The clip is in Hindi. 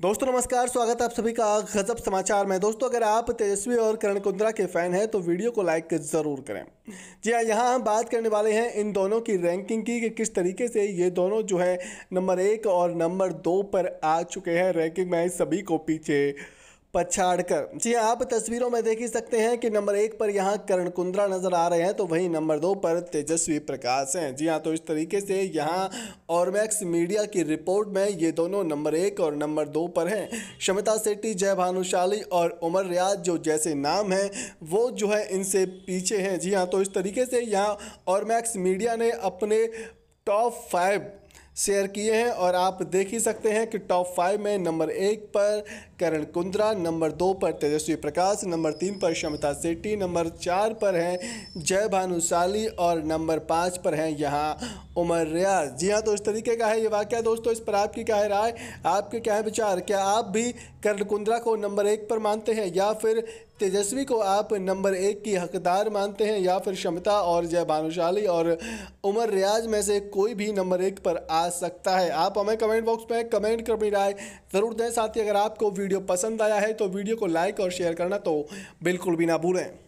दोस्तों नमस्कार स्वागत है आप सभी का गजब समाचार में दोस्तों अगर आप तेजस्वी और करण कुंद्रा के फैन हैं तो वीडियो को लाइक ज़रूर करें जी हाँ यहाँ हम बात करने वाले हैं इन दोनों की रैंकिंग की कि किस तरीके से ये दोनों जो है नंबर एक और नंबर दो पर आ चुके हैं रैंकिंग में सभी को पीछे पछाड़कर जी हाँ, आप तस्वीरों में देख ही सकते हैं कि नंबर एक पर यहाँ करण कुंद्रा नजर आ रहे हैं तो वहीं नंबर दो पर तेजस्वी प्रकाश हैं जी हाँ तो इस तरीके से यहाँ ऑर्मैक्स मीडिया की रिपोर्ट में ये दोनों नंबर एक और नंबर दो पर हैं क्षमता सेट्टी जय भानुशाली और उमर रियाज जो जैसे नाम हैं वो जो है इनसे पीछे हैं जी हाँ तो इस तरीके से यहाँ ऑर्मैक्स मीडिया ने अपने टॉप फाइव शेयर किए हैं और आप देख ही सकते हैं कि टॉप फाइव में नंबर एक पर करण कुंद्रा नंबर दो पर तेजस्वी प्रकाश नंबर तीन पर शमिता सेट्टी नंबर चार पर हैं जय भानुशाली और नंबर पाँच पर हैं यहाँ उमर रियाज जी हाँ तो इस तरीके का है ये वाक्य दोस्तों इस पर आपकी क्या है राय आपके क्या है विचार क्या आप भी करण कुंद्रा को नंबर एक पर मानते हैं या फिर तेजस्वी को आप नंबर एक की हकदार मानते हैं या फिर क्षमता और जय भानुशाली और उमर रियाज में से कोई भी नंबर एक पर आ सकता है आप हमें कमेंट बॉक्स में कमेंट कर अपनी राय ज़रूर दें साथ ही अगर आपको वीडियो पसंद आया है तो वीडियो को लाइक और शेयर करना तो बिल्कुल भी ना भूलें